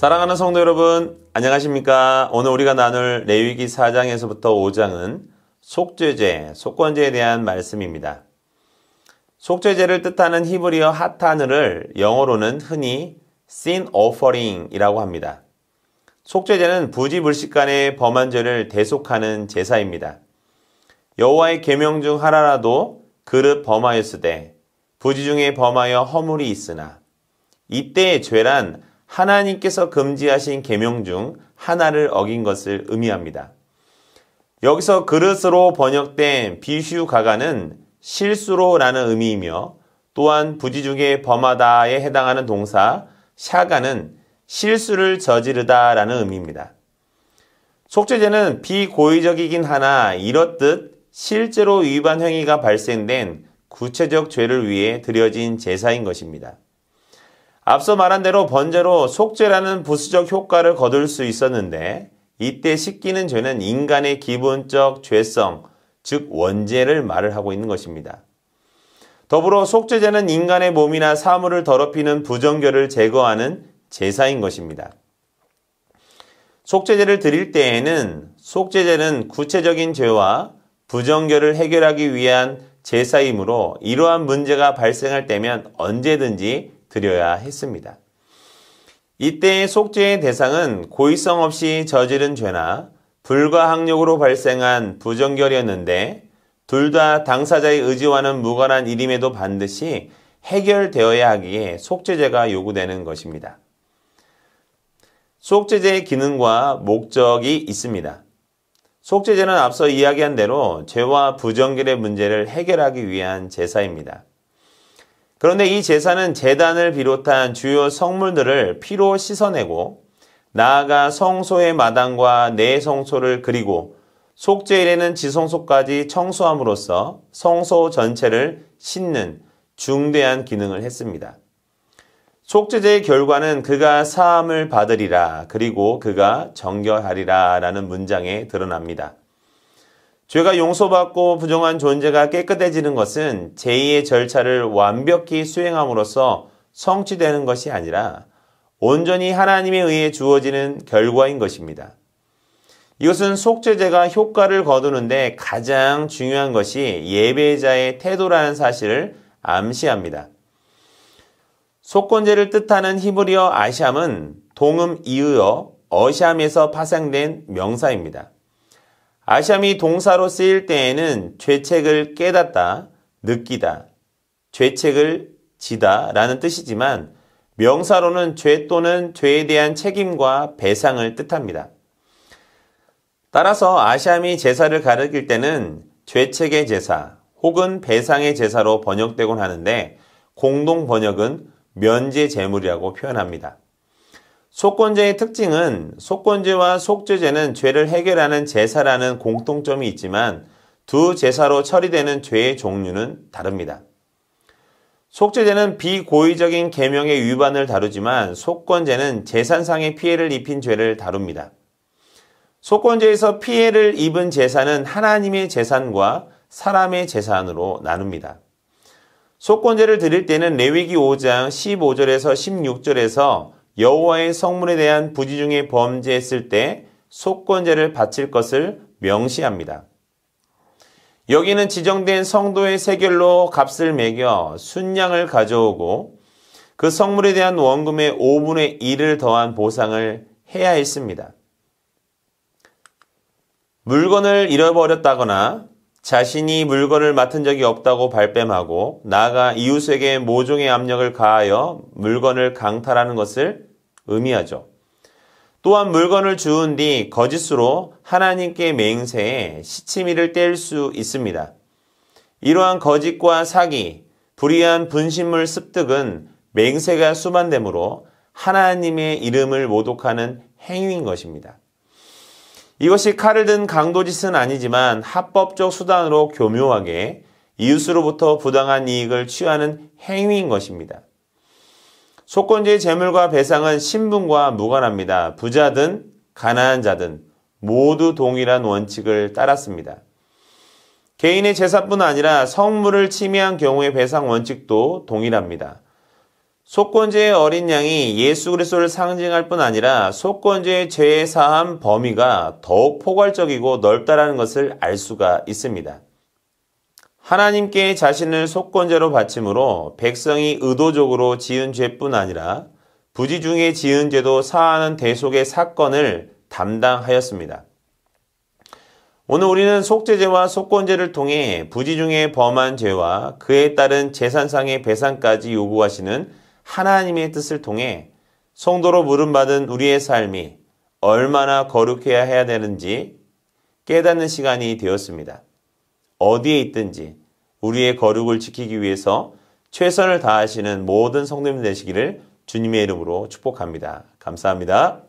사랑하는 성도 여러분, 안녕하십니까? 오늘 우리가 나눌 레위기 4장에서부터 5장은 속죄제, 속권제에 대한 말씀입니다. 속죄제를 뜻하는 히브리어 하타느를 영어로는 흔히 sin offering이라고 합니다. 속죄제는 부지불식 간의 범한 죄를 대속하는 제사입니다. 여호와의 계명 중 하나라도 그릇 범하였을 때 부지 중에 범하여 허물이 있으나 이때의 죄란 하나님께서 금지하신 계명 중 하나를 어긴 것을 의미합니다. 여기서 그릇으로 번역된 비슈가가는 실수로라는 의미이며 또한 부지 중에 범하다에 해당하는 동사 샤가는 실수를 저지르다라는 의미입니다. 속죄제는 비고의적이긴 하나 이렇듯 실제로 위반 행위가 발생된 구체적 죄를 위해 드려진 제사인 것입니다. 앞서 말한 대로 번제로 속죄라는 부수적 효과를 거둘 수 있었는데 이때 식기는 죄는 인간의 기본적 죄성, 즉 원죄를 말을 하고 있는 것입니다. 더불어 속죄제는 인간의 몸이나 사물을 더럽히는 부정결을 제거하는 제사인 것입니다. 속죄제를 드릴 때에는 속죄제는 구체적인 죄와 부정결을 해결하기 위한 제사이므로 이러한 문제가 발생할 때면 언제든지 드려야 했습니다. 이때의 속죄의 대상은 고의성 없이 저지른 죄나 불가항력으로 발생한 부정결이었는데 둘 다 당사자의 의지와는 무관한 일임에도 반드시 해결되어야 하기에 속죄제가 요구되는 것입니다. 속죄제의 기능과 목적이 있습니다. 속죄제는 앞서 이야기한 대로 죄와 부정결의 문제를 해결하기 위한 제사입니다. 그런데 이 제사는 재단을 비롯한 주요 성물들을 피로 씻어내고 나아가 성소의 마당과 내 성소를 그리고 속죄일에는 지성소까지 청소함으로써 성소 전체를 씻는 중대한 기능을 했습니다. 속죄제의 결과는 그가 사함을 받으리라 그리고 그가 정결하리라 라는 문장에 드러납니다. 죄가 용서받고 부정한 존재가 깨끗해지는 것은 제2의 절차를 완벽히 수행함으로써 성취되는 것이 아니라 온전히 하나님에 의해 주어지는 결과인 것입니다. 이것은 속죄제가 효과를 거두는데 가장 중요한 것이 예배자의 태도라는 사실을 암시합니다. 속건제를 뜻하는 히브리어 아샴은 시 동음 이으어 어시암에서 파생된 명사입니다. 아시아미 동사로 쓰일 때에는 죄책을 깨닫다, 느끼다, 죄책을 지다 라는 뜻이지만 명사로는 죄 또는 죄에 대한 책임과 배상을 뜻합니다. 따라서 아시아미 제사를 가르킬 때는 죄책의 제사 혹은 배상의 제사로 번역되곤 하는데 공동 번역은 면제 재물이라고 표현합니다. 속건제의 특징은 속건제와 속죄제는 죄를 해결하는 제사라는 공통점이 있지만 두 제사로 처리되는 죄의 종류는 다릅니다. 속죄제는 비고의적인 계명의 위반을 다루지만 속건제는 재산상의 피해를 입힌 죄를 다룹니다. 속건제에서 피해를 입은 재산은 하나님의 재산과 사람의 재산으로 나눕니다. 속건제를 드릴 때는 레위기 5장 15절에서 16절에서 여호와의 성문에 대한 부지 중에 범죄했을 때 속건제를 바칠 것을 명시합니다. 여기는 지정된 성도의 세결로 값을 매겨 순양을 가져오고 그 성물에 대한 원금의 5분의 1을 더한 보상을 해야 했습니다. 물건을 잃어버렸다거나 자신이 물건을 맡은 적이 없다고 발뺌하고 나아가 이웃에게 모종의 압력을 가하여 물건을 강탈하는 것을 의미하죠. 또한 물건을 주운 뒤 거짓으로 하나님께 맹세해 시치미를 뗄 수 있습니다. 이러한 거짓과 사기, 불의한 분신물 습득은 맹세가 수반되므로 하나님의 이름을 모독하는 행위인 것입니다. 이것이 칼을 든 강도짓은 아니지만 합법적 수단으로 교묘하게 이웃으로부터 부당한 이익을 취하는 행위인 것입니다. 속건제의 재물과 배상은 신분과 무관합니다. 부자든 가난한 자든 모두 동일한 원칙을 따랐습니다. 개인의 제사뿐 아니라 성물을 침해한 경우의 배상 원칙도 동일합니다. 속건제의 어린 양이 예수 그리스도를 상징할 뿐 아니라 속건제의 죄의 사함 범위가 더욱 포괄적이고 넓다라는 것을 알 수가 있습니다. 하나님께 자신을 속건제로 바침으로 백성이 의도적으로 지은 죄뿐 아니라 부지 중에 지은 죄도 사하는 대속의 사건을 담당하였습니다. 오늘 우리는 속죄제와 속건제를 통해 부지 중에 범한 죄와 그에 따른 재산상의 배상까지 요구하시는 하나님의 뜻을 통해 성도로 물음받은 우리의 삶이 얼마나 거룩해야 해야 되는지 깨닫는 시간이 되었습니다. 어디에 있든지 우리의 거룩을 지키기 위해서 최선을 다하시는 모든 성도님 되시기를 주님의 이름으로 축복합니다. 감사합니다.